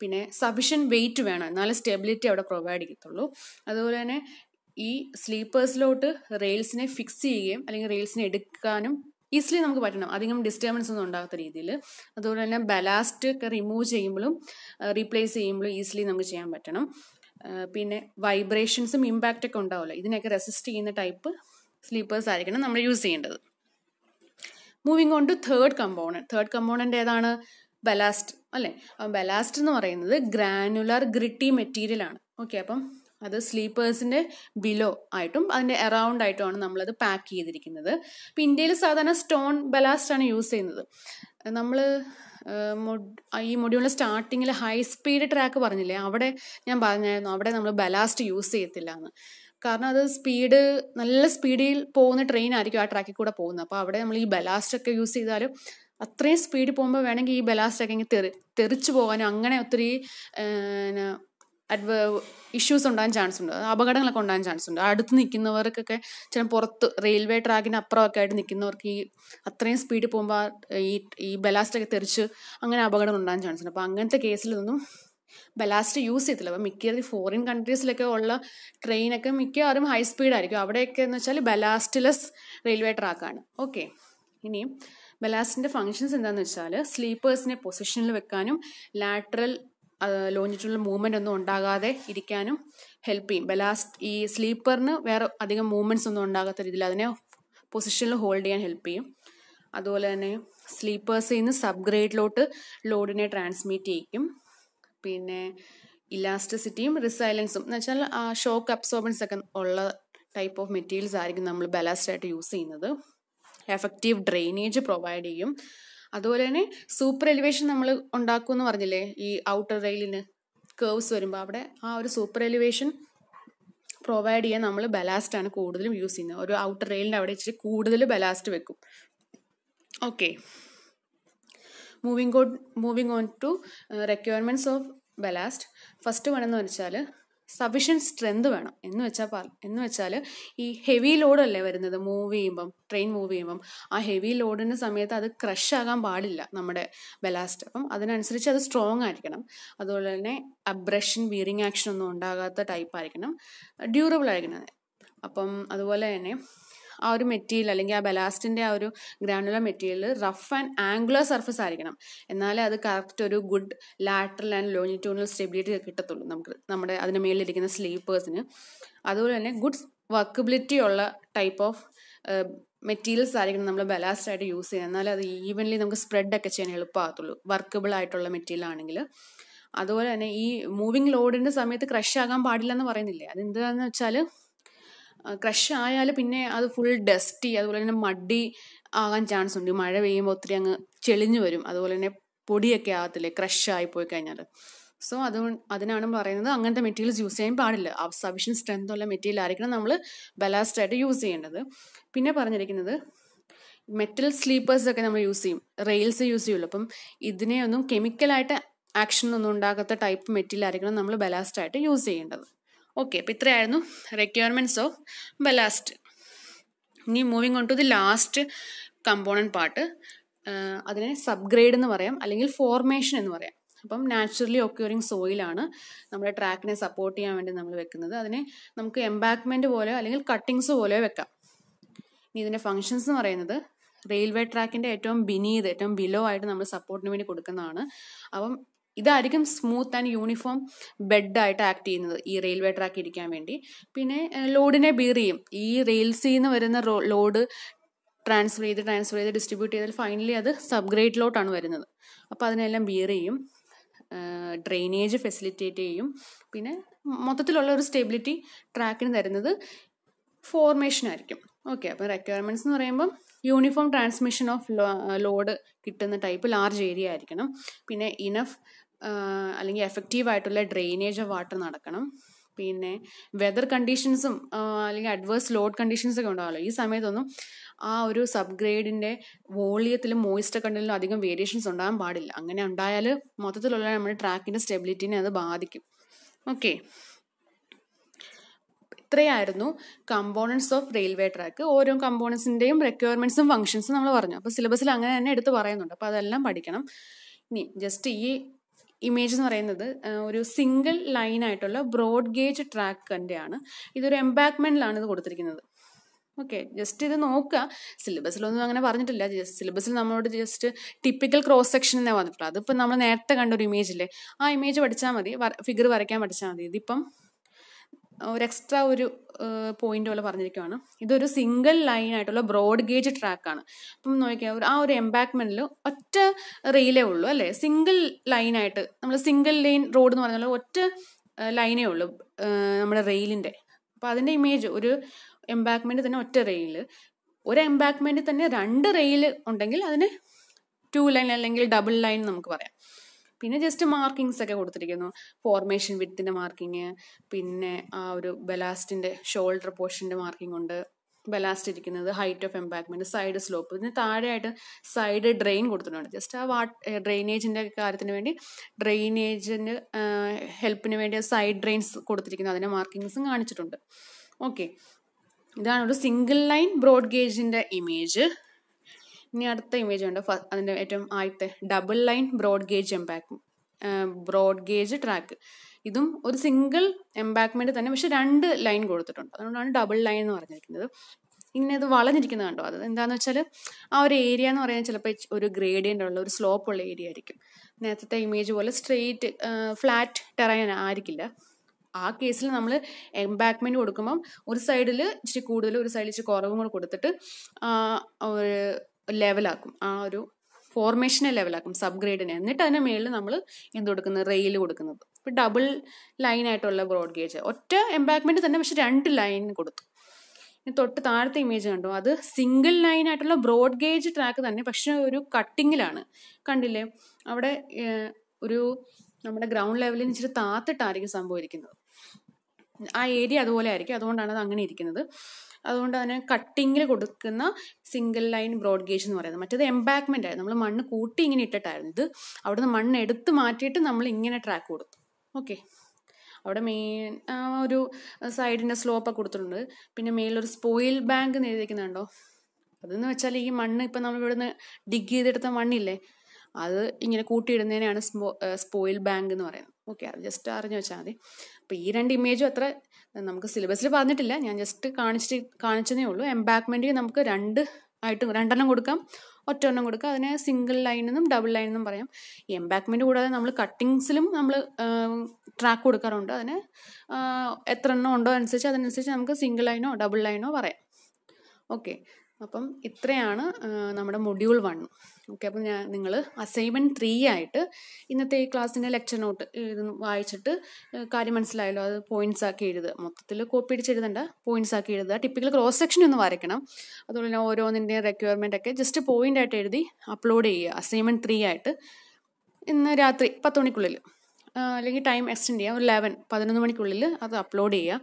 പിന്നെ സഫിഷ്യൻ വെയിറ്റ് വേണം എന്നാലും സ്റ്റെബിലിറ്റി അവിടെ പ്രൊവൈഡ് ചെയ്യത്തുള്ളൂ അതുപോലെ തന്നെ ഈ സ്ലീപ്പേഴ്സിലോട്ട് റെയിൽസിനെ ഫിക്സ് ചെയ്യുകയും അല്ലെങ്കിൽ റെയിൽസിനെ എടുക്കാനും ഈസിലി നമുക്ക് പറ്റണം അധികം ഡിസ്റ്റർബൻസ് ഒന്നും ഉണ്ടാകാത്ത രീതിയിൽ അതുപോലെ തന്നെ ബലാസ്റ്റ് ഒക്കെ റിമൂവ് ചെയ്യുമ്പോഴും റീപ്ലേസ് ചെയ്യുമ്പോഴും ഈസിലി നമുക്ക് ചെയ്യാൻ പറ്റണം പിന്നെ വൈബ്രേഷൻസും ഇമ്പാക്റ്റ് ഒക്കെ ഉണ്ടാവുമല്ലോ ഇതിനൊക്കെ റെസിസ്റ്റ് ചെയ്യുന്ന ടൈപ്പ് സ്ലീപ്പേഴ്സ് ആയിരിക്കണം നമ്മൾ യൂസ് ചെയ്യേണ്ടത് moving on to third component third component ഏതാണ് ബലാസ്റ്റ് അല്ലേ ബലാസ്റ്റ് എന്ന് പറയുന്നത് ഗ്രാനുലർ ഗ്രിട്ടി മെറ്റീരിയൽ ആണ് ഓക്കെ അപ്പം അത് സ്ലീപ്പേഴ്സിൻ്റെ ബിലോ ആയിട്ടും അതിൻ്റെ എറൗണ്ട് ആയിട്ടുമാണ് നമ്മളത് പാക്ക് ചെയ്തിരിക്കുന്നത് അപ്പോൾ ഇന്ത്യയിൽ സാധാരണ സ്റ്റോൺ ബലാസ്റ്റാണ് യൂസ് ചെയ്യുന്നത് നമ്മൾ ഈ മൊഡ്യൂളിൽ സ്റ്റാർട്ടിങ്ങിൽ ഹൈ സ്പീഡ് ട്രാക്ക് പറഞ്ഞില്ലേ അവിടെ ഞാൻ പറഞ്ഞായിരുന്നു അവിടെ നമ്മൾ ബലാസ്റ്റ് യൂസ് ചെയ്യത്തില്ല എന്ന് കാരണം അത് സ്പീഡ് നല്ല സ്പീഡിൽ പോകുന്ന ട്രെയിൻ ആയിരിക്കും ആ ട്രാക്കിൽ കൂടെ പോകുന്നത് അപ്പോൾ അവിടെ നമ്മൾ ഈ ബലാസ്റ്റ് ഒക്കെ യൂസ് ചെയ്താലും അത്രയും സ്പീഡിൽ പോകുമ്പോൾ വേണമെങ്കിൽ ഈ ബലാസ്റ്റ് ഇങ്ങനെ തെറി തെറിച്ച് പോകാനും അങ്ങനെ ഒത്തിരി അഡ്വ ഇഷ്യൂസ് ഉണ്ടാകാൻ ചാൻസ് ഉണ്ട് അപകടങ്ങളൊക്കെ ഉണ്ടാകാൻ ചാൻസ് ഉണ്ട് അടുത്ത് നിൽക്കുന്നവർക്കൊക്കെ ചില പുറത്ത് റെയിൽവേ ട്രാക്കിന് അപ്പുറമൊക്കെ ആയിട്ട് നിൽക്കുന്നവർക്ക് ഈ അത്രയും സ്പീഡിൽ പോകുമ്പോൾ ഈ ഈ ബലാസ്റ്റൊക്കെ തെറിച്ച് അങ്ങനെ അപകടങ്ങൾ ഉണ്ടാകാൻ ചാൻസ് ഉണ്ട് അപ്പോൾ അങ്ങനത്തെ കേസിലൊന്നും ബലാസ്റ്റ് യൂസ് ചെയ്യത്തില്ല അപ്പോൾ മിക്കവാറും ഫോറിൻ കൺട്രീസിലൊക്കെ ഉള്ള ട്രെയിനൊക്കെ മിക്കവാറും ഹൈ സ്പീഡായിരിക്കും അവിടെയൊക്കെ എന്ന് വെച്ചാൽ ബലാസ്റ്റ്ലെസ് റെയിൽവേ ട്രാക്കാണ് ഓക്കെ ഇനിയും ബലാസ്റ്റിൻ്റെ ഫങ്ഷൻസ് എന്താണെന്ന് വെച്ചാൽ സ്ലീപ്പേഴ്സിനെ പൊസിഷനിൽ വെക്കാനും ലാറ്ററൽ ലോഞ്ചിട്ടുള്ള മൂവ്മെൻ്റ് ഒന്നും ഉണ്ടാകാതെ ഇരിക്കാനും ഹെൽപ്പ് ചെയ്യും ബലാസ്റ്റ് ഈ സ്ലീപ്പറിന് വേറെ അധികം മൂവ്മെൻറ്റ്സ് ഒന്നും ഉണ്ടാകാത്ത രീതിയിൽ അതിനെ പൊസിഷനിൽ ഹോൾഡ് ചെയ്യാൻ ഹെൽപ്പ് ചെയ്യും അതുപോലെ തന്നെ സ്ലീപ്പേഴ്സിൽ നിന്ന് സബ് ഗ്രേഡിലോട്ട് ലോഡിനെ ട്രാൻസ്മിറ്റ് ചെയ്യിക്കും പിന്നെ ഇലാസ്റ്റിസിറ്റിയും റിസൈലൻസും എന്ന് വെച്ചാൽ ഷോക്ക് അബ്സോർബൻസ് ഒക്കെ ഉള്ള ടൈപ്പ് ഓഫ് മെറ്റീരിയൽസ് ആയിരിക്കും നമ്മൾ ബലാസ്റ്റ് ആയിട്ട് യൂസ് ചെയ്യുന്നത് എഫക്റ്റീവ് ഡ്രെയിനേജ് പ്രൊവൈഡ് ചെയ്യും അതുപോലെ തന്നെ സൂപ്പർ എലിവേഷൻ നമ്മൾ ഉണ്ടാക്കുമെന്ന് പറഞ്ഞില്ലേ ഈ ഔട്ടർ റെയിലിന് കേവ്സ് വരുമ്പോൾ അവിടെ ആ ഒരു സൂപ്പർ എലിവേഷൻ പ്രൊവൈഡ് ചെയ്യാൻ നമ്മൾ ബലാസ്റ്റ് ആണ് കൂടുതലും യൂസ് ചെയ്യുന്നത് ഒരു ഔട്ടർ റെയിലിൻ്റെ അവിടെ ഇച്ചിരി കൂടുതൽ ബലാസ്റ്റ് വെക്കും okay moving on moving on to requirements of ballast first one എന്ന് വെച്ചാൽ സഫീഷ്യൻറ്റ് സ്ട്രെങ്ത് വേണം എന്ന് വെച്ചാൽ പറ എന്ന് വെച്ചാൽ ഈ ഹെവി ലോഡല്ലേ വരുന്നത് മൂവ് ചെയ്യുമ്പം ട്രെയിൻ മൂവ് ചെയ്യുമ്പം ആ ഹെവി ലോഡിൻ്റെ സമയത്ത് അത് ക്രഷ് ആകാൻ പാടില്ല നമ്മുടെ ബലാസ്റ്റ് അപ്പം അതിനനുസരിച്ച് അത് സ്ട്രോങ് ആയിരിക്കണം അതുപോലെ തന്നെ അബ്രഷൻ വീറിങ് ആക്ഷൻ ഒന്നും ഉണ്ടാകാത്ത ടൈപ്പ് ആയിരിക്കണം ഡ്യൂറബിൾ ആയിരിക്കണം അപ്പം അതുപോലെ തന്നെ ആ ഒരു മെറ്റീരിയൽ അല്ലെങ്കിൽ ആ ബലാസ്റ്റിൻ്റെ ആ ഒരു granular material rough and angular surface ആയിരിക്കണം എന്നാലേ അത് കറക്റ്റ് ഒരു good lateral and longitudinal stability കിട്ടത്തുള്ളൂ നമുക്ക് നമ്മുടെ അതിന് മേളിലിരിക്കുന്ന സ്ലീപ്പേഴ്സിന് അതുപോലെ തന്നെ ഗുഡ് വർക്കബിലിറ്റി ഉള്ള ടൈപ്പ് ഓഫ് മെറ്റീരിയൽസ് ആയിരിക്കണം നമ്മൾ ബലാസ്റ്റ് ആയിട്ട് യൂസ് ചെയ്യുക എന്നാലേ അത് ഈവൻലി നമുക്ക് സ്പ്രെഡ് ഒക്കെ ചെയ്യാൻ എളുപ്പമാകത്തുള്ളൂ വർക്കബിൾ ആയിട്ടുള്ള മെറ്റീരിയൽ ആണെങ്കിൽ അതുപോലെ തന്നെ ഈ മൂവിങ് ലോഡിൻ്റെ സമയത്ത് ക്രഷ് ആകാൻ പാടില്ല എന്ന് പറയുന്നില്ലേ അത് എന്താണെന്ന് വെച്ചാൽ ക്രഷ് ആയാൽ പിന്നെ അത് ഫുൾ ഡസ്റ്റി അതുപോലെ തന്നെ മടി ആകാൻ ചാൻസ് ഉണ്ട് മഴ പെയ്യുമ്പോൾ ഒത്തിരി അങ്ങ് ചെളിഞ്ഞു വരും അതുപോലെ തന്നെ പൊടിയൊക്കെ ആകത്തില്ലേ ആയി പോയി കഴിഞ്ഞാൽ സോ അത് അതിനാണ് പറയുന്നത് അങ്ങനത്തെ മെറ്റീരിയൽസ് യൂസ് ചെയ്യാൻ പാടില്ല സഫീഷ്യൻ സ്ട്രെങ്ത് ഉള്ള മെറ്റീരിയൽ ആയിരിക്കണം നമ്മൾ ബലാസ്റ്റ് ആയിട്ട് യൂസ് ചെയ്യേണ്ടത് പിന്നെ പറഞ്ഞിരിക്കുന്നത് മെറ്റൽ സ്ലീപ്പേഴ്സ് ഒക്കെ നമ്മൾ യൂസ് ചെയ്യും റെയിൽസ് യൂസ് ചെയ്യുള്ളൂ അപ്പം ഇതിനെ ഒന്നും കെമിക്കലായിട്ട് ആക്ഷൻ ഒന്നും ഉണ്ടാകാത്ത ടൈപ്പ് മെറ്റീരിയൽ ആയിരിക്കണം നമ്മൾ ബലാസ്റ്റ് ആയിട്ട് യൂസ് ചെയ്യേണ്ടത് ഓക്കെ അപ്പോൾ ഇത്രയായിരുന്നു റിക്വയർമെൻറ്റ്സ് ഓഫ് ബലാസ്റ്റ് ഇനി moving on to the last component part അതിനെ സബ്ഗ്രേഡ് എന്ന് പറയാം അല്ലെങ്കിൽ ഫോർമേഷൻ എന്ന് പറയാം അപ്പം നാച്ചുറലി ഒക്യൂറിങ് സോയിലാണ് നമ്മുടെ ട്രാക്കിനെ സപ്പോർട്ട് ചെയ്യാൻ വേണ്ടി നമ്മൾ വെക്കുന്നത് അതിനെ നമുക്ക് എംബാക്ക്മെൻറ്റ് പോലെയോ അല്ലെങ്കിൽ കട്ടിങ്സ് പോലെയോ വെക്കാം ഇനി ഇതിൻ്റെ ഫങ്ഷൻസ് എന്ന് പറയുന്നത് റെയിൽവേ ട്രാക്കിൻ്റെ ഏറ്റവും ബിനീത് ഏറ്റവും ബിലോ ആയിട്ട് നമ്മൾ സപ്പോർട്ടിന് വേണ്ടി കൊടുക്കുന്നതാണ് അപ്പം ഇതായിരിക്കും സ്മൂത്ത് ആൻഡ് യൂണിഫോം ബെഡായിട്ട് ആക്ട് ചെയ്യുന്നത് ഈ റെയിൽവേ ട്രാക്ക് ഇരിക്കാൻ വേണ്ടി പിന്നെ ലോഡിനെ ബീർ ചെയ്യും ഈ റെയിൽസിൽ നിന്ന് വരുന്ന ലോഡ് ട്രാൻസ്ഫർ ചെയ്ത് ട്രാൻസ്ഫർ ചെയ്ത് ഡിസ്ട്രിബ്യൂട്ട് ചെയ്താൽ ഫൈനലി അത് സബ് ഗ്രേഡിലോട്ടാണ് വരുന്നത് അപ്പോൾ അതിനെല്ലാം ബിയർ ചെയ്യും ഡ്രെയിനേജ് ഫെസിലിറ്റേറ്റ് ചെയ്യും പിന്നെ മൊത്തത്തിലുള്ള ഒരു സ്റ്റെബിലിറ്റി ട്രാക്കിന് തരുന്നത് ഫോർമേഷൻ ആയിരിക്കും ഓക്കെ അപ്പോൾ റെക്വയർമെൻറ്റ്സ് എന്ന് പറയുമ്പം യൂണിഫോം ട്രാൻസ്മിഷൻ ഓഫ് ലോഡ് കിട്ടുന്ന ടൈപ്പ് ലാർജ് ഏരിയ ആയിരിക്കണം പിന്നെ ഇനഫ് അല്ലെങ്കിൽ എഫക്റ്റീവായിട്ടുള്ള ഡ്രെയിനേജ് ഓഫ് വാട്ടർ നടക്കണം പിന്നെ വെതർ കണ്ടീഷൻസും അല്ലെങ്കിൽ അഡ്വേഴ്സ് ലോഡ് ഒക്കെ ഉണ്ടാവുമല്ലോ ഈ സമയത്തൊന്നും ആ ഒരു സബ് ഗ്രേഡിൻ്റെ വോളിയത്തിലും മോയിസ്റ്റർ കണ്ടിലും അധികം വേരിയേഷൻസ് ഉണ്ടാകാൻ പാടില്ല അങ്ങനെ ഉണ്ടായാൽ മൊത്തത്തിലുള്ള നമ്മുടെ ട്രാക്കിൻ്റെ സ്റ്റെബിലിറ്റിനെ അത് ബാധിക്കും ഓക്കെ ഇത്രയായിരുന്നു കമ്പോണൻസ് ഓഫ് റെയിൽവേ ട്രാക്ക് ഓരോ കമ്പോണൻസിൻ്റെയും റിക്വയർമെൻറ്റ്സും ഫങ്ഷൻസും നമ്മൾ പറഞ്ഞു അപ്പോൾ സിലബസിൽ അങ്ങനെ തന്നെ എടുത്ത് പറയുന്നുണ്ട് അപ്പോൾ അതെല്ലാം പഠിക്കണം ഇനി ജസ്റ്റ് ഈ ഇമേജ് എന്ന് പറയുന്നത് ഒരു സിംഗിൾ ലൈൻ ആയിട്ടുള്ള ബ്രോഡ് ഗേജ് ട്രാക്കിൻ്റെ ആണ് ഇതൊരു എംബാക്ക്മെൻറ്റിലാണ് ഇത് കൊടുത്തിരിക്കുന്നത് ഓക്കെ ജസ്റ്റ് ഇത് നോക്കുക സിലബസിലൊന്നും അങ്ങനെ പറഞ്ഞിട്ടില്ല സിലബസിൽ നമ്മളോട് ജസ്റ്റ് ടിപ്പിക്കൽ ക്രോസ് സെക്ഷൻ എന്നേ പറഞ്ഞിട്ടുള്ളൂ അതിപ്പോൾ നമ്മൾ നേരത്തെ കണ്ട ഒരു അല്ലേ ആ ഇമേജ് പഠിച്ചാൽ മതി ഫിഗർ വരയ്ക്കാൻ പഠിച്ചാൽ മതി ഇതിപ്പം ഒരു എക്സ്ട്രാ ഒരു പോയിന്റ് പോലെ പറഞ്ഞിരിക്കുവാണ് ഇതൊരു സിംഗിൾ ലൈൻ ആയിട്ടുള്ള ബ്രോഡ് ഗേജ് ട്രാക്കാണ് അപ്പം നോക്കിയാൽ ആ ഒരു എംബാക്ക്മെന്റിൽ ഒറ്റ റെയിലേ ഉള്ളൂ അല്ലേ സിംഗിൾ ലൈനായിട്ട് നമ്മൾ സിംഗിൾ ലൈൻ റോഡ് എന്ന് പറഞ്ഞാൽ ഒറ്റ ലൈനേ ഉള്ളൂ നമ്മുടെ റെയിലിൻ്റെ അപ്പോൾ അതിൻ്റെ ഇമേജ് ഒരു എംബാക്ക്മെൻറ്റ് തന്നെ ഒറ്റ റെയിൽ ഒരു എംബാക്ക്മെൻറ്റ് തന്നെ രണ്ട് റെയിൽ ഉണ്ടെങ്കിൽ അതിന് ടു ലൈൻ അല്ലെങ്കിൽ ഡബിൾ ലൈൻ നമുക്ക് പറയാം പിന്നെ ജസ്റ്റ് മാർക്കിങ്സ് ഒക്കെ കൊടുത്തിരിക്കുന്നു ഫോർമേഷൻ വിത്തിൻ്റെ മാർക്കിങ് പിന്നെ ആ ഒരു ബലാസ്റ്റിൻ്റെ ഷോൾഡർ പോർഷൻ്റെ മാർക്കിംഗ് ഉണ്ട് ബലാസ്റ്റ് ഇരിക്കുന്നത് height of embankment side slope ഇതിന് താഴെയായിട്ട് സൈഡ് ഡ്രെയിൻ കൊടുത്തിട്ടുണ്ട് ജസ്റ്റ് ആ വാട്ട് ഡ്രെയിനേജിൻ്റെ കാര്യത്തിന് വേണ്ടി ഡ്രെയിനേജിന് ഹെൽപ്പിന് വേണ്ടി സൈഡ് ഡ്രെയിൻസ് കൊടുത്തിരിക്കുന്നു അതിൻ്റെ മാർക്കിങ്സും കാണിച്ചിട്ടുണ്ട് ഓക്കെ ഇതാണ് ഒരു സിംഗിൾ ലൈൻ ബ്രോഡ് ഗേജിൻ്റെ ഇമേജ് ഇനി അടുത്ത ഇമേജ് ഉണ്ട് അതിൻ്റെ ഏറ്റവും ആദ്യത്തെ double line broad gauge embank broad gauge track ഇതും ഒരു സിംഗിൾ എംപാക്ക്മെൻറ്റ് തന്നെ പക്ഷെ രണ്ട് ലൈൻ കൊടുത്തിട്ടുണ്ട് അതുകൊണ്ടാണ് ഡബിൾ ലൈൻ എന്ന് പറഞ്ഞിരിക്കുന്നത് ഇങ്ങനെ അത് വളഞ്ഞിരിക്കുന്നത് കണ്ടോ അത് എന്താണെന്ന് വെച്ചാൽ ആ ഒരു ഏരിയ എന്ന് പറയുന്നത് ചിലപ്പോൾ ഒരു ഗ്രേഡിയൻ്റ് ഉള്ള ഒരു സ്ലോപ്പ് ഉള്ള ഏരിയ ആയിരിക്കും നേരത്തെ ഇമേജ് പോലെ സ്ട്രെയിറ്റ് ഫ്ലാറ്റ് ടെറൈൻ ആയിരിക്കില്ല ആ കേസിൽ നമ്മൾ എംബാക്ക്മെൻറ്റ് കൊടുക്കുമ്പം ഒരു സൈഡിൽ ഇച്ചിരി കൂടുതൽ ഒരു സൈഡിൽ ഇച്ചിരി കുറവും കൂടെ കൊടുത്തിട്ട് ഒരു ലെവലാക്കും ആ ഒരു ഫോർമേഷനെ ലെവലാക്കും സബ് ഗ്രേഡിനെ എന്നിട്ട് അതിന് മേളിൽ നമ്മൾ എന്ത് കൊടുക്കുന്നത് റെയിൽ കൊടുക്കുന്നത് ഇപ്പം ഡബിൾ ലൈനായിട്ടുള്ള ബ്രോഡ് ഗേജ് ഒറ്റ എംബാക്ക്മെൻറ്റ് തന്നെ പക്ഷെ രണ്ട് ലൈൻ കൊടുത്തു ഇനി തൊട്ട് താഴത്തെ ഇമേജ് കണ്ടു അത് സിംഗിൾ ലൈനായിട്ടുള്ള ബ്രോഡ് ഗേജ് ട്രാക്ക് തന്നെ പക്ഷെ ഒരു കട്ടിങ്ങിലാണ് കണ്ടില്ലേ അവിടെ ഒരു നമ്മുടെ ഗ്രൗണ്ട് ലെവലിൽ നിന്ന് ഇച്ചിരി താത്തിട്ടായിരിക്കും സംഭവിക്കുന്നത് ആ ഏരിയ അതുപോലെ ആയിരിക്കും അതുകൊണ്ടാണ് അത് അങ്ങനെ ഇരിക്കുന്നത് അതുകൊണ്ട് അതിന് കട്ടിങ്ങിൽ കൊടുക്കുന്ന സിംഗിൾ ലൈൻ ബ്രോഡ് ഗേജ് എന്ന് പറയുന്നത് മറ്റേത് എംബാക്ക്മെന്റ് ആയിരുന്നു നമ്മൾ മണ്ണ് കൂട്ടി ഇങ്ങനെ ഇട്ടിട്ടായിരുന്നു ഇത് നിന്ന് മണ്ണ് എടുത്ത് മാറ്റിയിട്ട് നമ്മൾ ഇങ്ങനെ ട്രാക്ക് കൊടുത്തു ഓക്കെ അവിടെ മെയിൻ ഒരു സൈഡിൻ്റെ സ്ലോപ്പ് കൊടുത്തിട്ടുണ്ട് പിന്നെ മേലൊരു സ്പോയിൽ ബാങ്ക് എന്ന് അതെന്ന് വെച്ചാൽ ഈ മണ്ണ് ഇപ്പം നമ്മൾ ഇവിടുന്ന് ഡിഗ് ചെയ്തെടുത്ത മണ്ണില്ലേ അത് ഇങ്ങനെ കൂട്ടിയിടുന്നതിനാണ് സ്പോ സ്പോയിൽ ബാങ്ക് എന്ന് പറയുന്നത് ഓക്കെ അത് ജസ്റ്റ് അറിഞ്ഞു വെച്ചാൽ മതി അപ്പോൾ ഈ രണ്ട് ഇമേജും അത്ര നമുക്ക് സിലബസിൽ പറഞ്ഞിട്ടില്ല ഞാൻ ജസ്റ്റ് കാണിച്ചിട്ട് കാണിച്ചതേ ഉള്ളൂ എംബാക്ക്മെൻറ്റ് നമുക്ക് രണ്ട് ആയിട്ടും രണ്ടെണ്ണം കൊടുക്കാം ഒറ്റ എണ്ണം അതിനെ സിംഗിൾ ലൈൻ എന്നും ഡബിൾ ലൈൻ എന്നും പറയാം എംബാക്ക്മെൻറ്റ് കൂടാതെ നമ്മൾ കട്ടിങ്സിലും നമ്മൾ ട്രാക്ക് കൊടുക്കാറുണ്ട് അതിന് എത്ര എണ്ണം ഉണ്ടോ അനുസരിച്ച് അതിനനുസരിച്ച് നമുക്ക് സിംഗിൾ ലൈനോ ഡബിൾ ലൈനോ പറയാം ഓക്കെ അപ്പം ഇത്രയാണ് നമ്മുടെ മൊഡ്യൂൾ വൺ ഓക്കെ അപ്പം ഞാൻ നിങ്ങൾ അസൈൻമെൻറ്റ് ത്രീ ആയിട്ട് ഇന്നത്തെ ഈ ക്ലാസ്സിൻ്റെ ലെക്ചർ നോട്ട് വായിച്ചിട്ട് കാര്യം മനസ്സിലായല്ലോ അത് പോയിന്റ്സ് ആക്കി എഴുതുക മൊത്തത്തിൽ കോപ്പി അടിച്ച് എഴുതണ്ട പോയിന്റ്സ് ആക്കി എഴുതുക ടിപ്പിക്കൽ ക്രോസ് സെക്ഷൻ ഒന്ന് വരയ്ക്കണം അതുപോലെ തന്നെ ഓരോന്നിൻ്റെയും റെക്വയർമെൻ്റ് ഒക്കെ ജസ്റ്റ് പോയിന്റ് ആയിട്ട് എഴുതി അപ്ലോഡ് ചെയ്യുക അസൈൻമെൻറ്റ് ത്രീ ആയിട്ട് ഇന്ന് രാത്രി പത്ത് മണിക്കുള്ളിൽ അല്ലെങ്കിൽ ടൈം എക്സ്റ്റെൻഡ് ചെയ്യുക ഒരു ലെവൻ പതിനൊന്ന് മണിക്കുള്ളിൽ അത് അപ്ലോഡ് ചെയ്യുക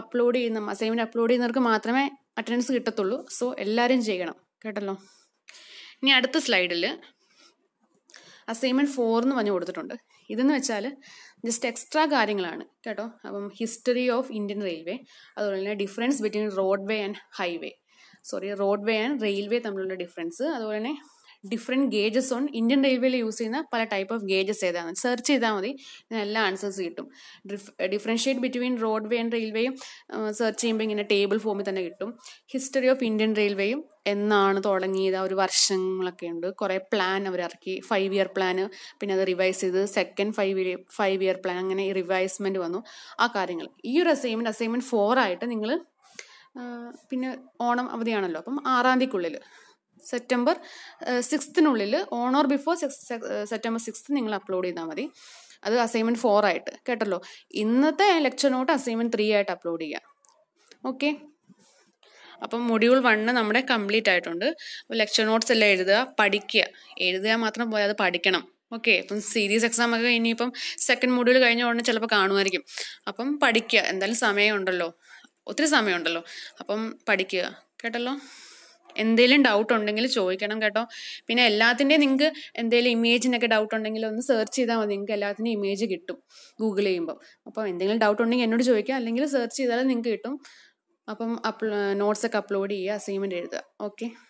അപ്ലോഡ് ചെയ്യുന്ന അസൈൻമെൻറ്റ് അപ്ലോഡ് ചെയ്യുന്നവർക്ക് മാത്രമേ അറ്റൻഡൻസ് കിട്ടത്തുള്ളൂ സോ എല്ലാവരും ചെയ്യണം കേട്ടല്ലോ ഇനി അടുത്ത സ്ലൈഡിൽ അസൈൻമെൻറ്റ് ഫോർ എന്ന് പറഞ്ഞു കൊടുത്തിട്ടുണ്ട് ഇതെന്ന് വെച്ചാൽ ജസ്റ്റ് എക്സ്ട്രാ കാര്യങ്ങളാണ് കേട്ടോ അപ്പം ഹിസ്റ്ററി ഓഫ് ഇന്ത്യൻ റെയിൽവേ അതുപോലെ തന്നെ difference between road way and highway sorry road way and railway തമ്മിലുള്ള ഡിഫറൻസ് അതുപോലെ തന്നെ ഡിഫറെൻറ്റ് ഗേജസ് ഉണ്ട് ഇന്ത്യൻ റെയിൽവേയിൽ യൂസ് ചെയ്യുന്ന പല ടൈപ്പ് ഓഫ് ഗേജസ് ഏതാണ് സെർച്ച് ചെയ്താൽ മതി എല്ലാ ആൻസേഴ്സ് കിട്ടും ഡിഫറൻഷിയേറ്റ് ബിറ്റ്വീൻ റോഡ്വേ ആൻഡ് റെയിൽവേയും സെർച്ച് ചെയ്യുമ്പോൾ ഇങ്ങനെ ടേബിൾ ഫോമിൽ തന്നെ കിട്ടും ഹിസ്റ്ററി ഓഫ് ഇന്ത്യൻ റെയിൽവേയും എന്നാണ് തുടങ്ങിയത് ആ ഒരു വർഷങ്ങളൊക്കെ ഉണ്ട് കുറേ പ്ലാൻ അവർ ഇറക്കി ഫൈവ് ഇയർ പ്ലാൻ പിന്നെ അത് റിവൈസ് ചെയ്ത് second five year five year plan അങ്ങനെ റിവൈസ്മെൻറ്റ് വന്നു ആ കാര്യങ്ങൾ ഈ ഒരു അസൈൻമെൻറ്റ് അസൈൻമെൻറ്റ് ഫോർ ആയിട്ട് നിങ്ങൾ പിന്നെ ഓണം അവധിയാണല്ലോ അപ്പം ആറാം തീയതിക്കുള്ളിൽ സെപ്റ്റംബർ സിക്സ്ത്തിനുള്ളിൽ on or before September six നിങ്ങൾ അപ്ലോഡ് ചെയ്താൽ മതി അത് അസൈൻമെൻറ്റ് ഫോർ ആയിട്ട് കേട്ടല്ലോ ഇന്നത്തെ ലെക്ചർ നോട്ട് അസൈൻമെൻറ്റ് ത്രീ ആയിട്ട് അപ്ലോഡ് ചെയ്യാം ഓക്കെ അപ്പം മൊഡ്യൂൾ വണ്ണ് നമ്മുടെ കംപ്ലീറ്റ് ആയിട്ടുണ്ട് ലെക്ചർ നോട്ട്സ് എല്ലാം എഴുതുക പഠിക്കുക എഴുതുക മാത്രം പോയാൽ അത് പഠിക്കണം ഓക്കെ അപ്പം സീരീസ് എക്സാം ഒക്കെ ഇനിയിപ്പം സെക്കൻഡ് മൊഡ്യൂൾ കഴിഞ്ഞ ഉടനെ ചിലപ്പോൾ കാണുമായിരിക്കും അപ്പം പഠിക്കുക എന്തായാലും സമയമുണ്ടല്ലോ ഒത്തിരി സമയമുണ്ടല്ലോ അപ്പം പഠിക്കുക കേട്ടല്ലോ എന്തെങ്കിലും ഡൗട്ട് ഉണ്ടെങ്കിൽ ചോദിക്കണം കേട്ടോ പിന്നെ എല്ലാത്തിൻ്റെയും നിങ്ങൾക്ക് എന്തെങ്കിലും ഇമേജിനൊക്കെ ഡൗട്ട് ഉണ്ടെങ്കിൽ ഒന്ന് സെർച്ച് ചെയ്താൽ മതി നിങ്ങൾക്ക് എല്ലാത്തിൻ്റെയും ഇമേജ് കിട്ടും ഗൂഗിൾ ചെയ്യുമ്പോൾ അപ്പോൾ എന്തെങ്കിലും ഡൗട്ട് ഉണ്ടെങ്കിൽ എന്നോട് ചോദിക്കുക അല്ലെങ്കിൽ സെർച്ച് ചെയ്താലും നിങ്ങൾക്ക് കിട്ടും അപ്പം അപ്ലോ നോട്ട്സൊക്കെ അപ്ലോഡ് ചെയ്യുക അസൈൻമെൻറ്റ് എഴുതുക ഓക്കെ